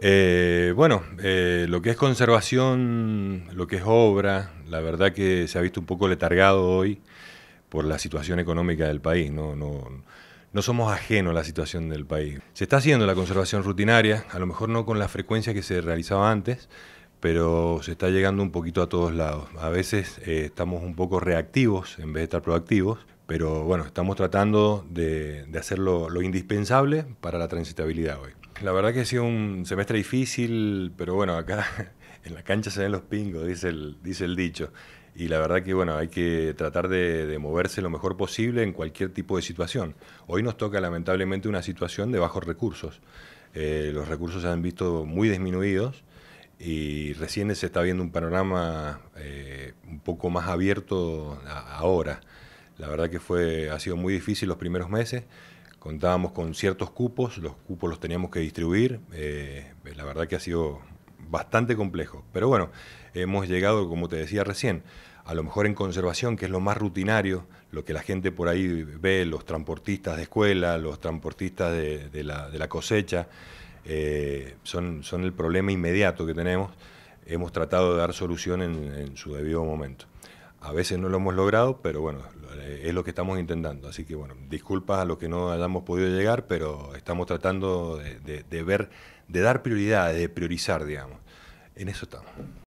Eh, bueno, eh, lo que es conservación, lo que es obra, la verdad que se ha visto un poco letargado hoy por la situación económica del país. No, somos ajenos a la situación del país. Se está haciendo la conservación rutinaria, a lo mejor no con la frecuencia que se realizaba antes, pero se está llegando un poquito a todos lados. A veces eh, estamos un poco reactivos en vez de estar proactivos, pero bueno, estamos tratando de, de hacer lo indispensable para la transitabilidad hoy. La verdad que ha sido un semestre difícil, pero bueno, acá en la cancha se ven los pingos, dice el, dicho. Y la verdad que bueno, hay que tratar de, moverse lo mejor posible en cualquier tipo de situación. Hoy nos toca lamentablemente una situación de bajos recursos. Eh, los recursos se han visto muy disminuidos y recién se está viendo un panorama eh, un poco más abierto ahora. La verdad que fue, ha sido muy difícil los primeros meses contábamos con ciertos cupos, los cupos los teníamos que distribuir, eh, la verdad que ha sido bastante complejo, pero bueno, hemos llegado, como te decía recién, a lo mejor en conservación, que es lo más rutinario, lo que la gente por ahí ve, los transportistas de escuela, los transportistas de, la, cosecha, eh, son, son, el problema inmediato que tenemos. Hemos tratado de dar solución en, en, su debido momento. A veces no lo hemos logrado, pero bueno, eh, es lo que estamos intentando. Así que bueno, disculpas a los que no hayamos podido llegar, pero estamos tratando de, de ver, de dar prioridad, de priorizar, digamos. En eso estamos.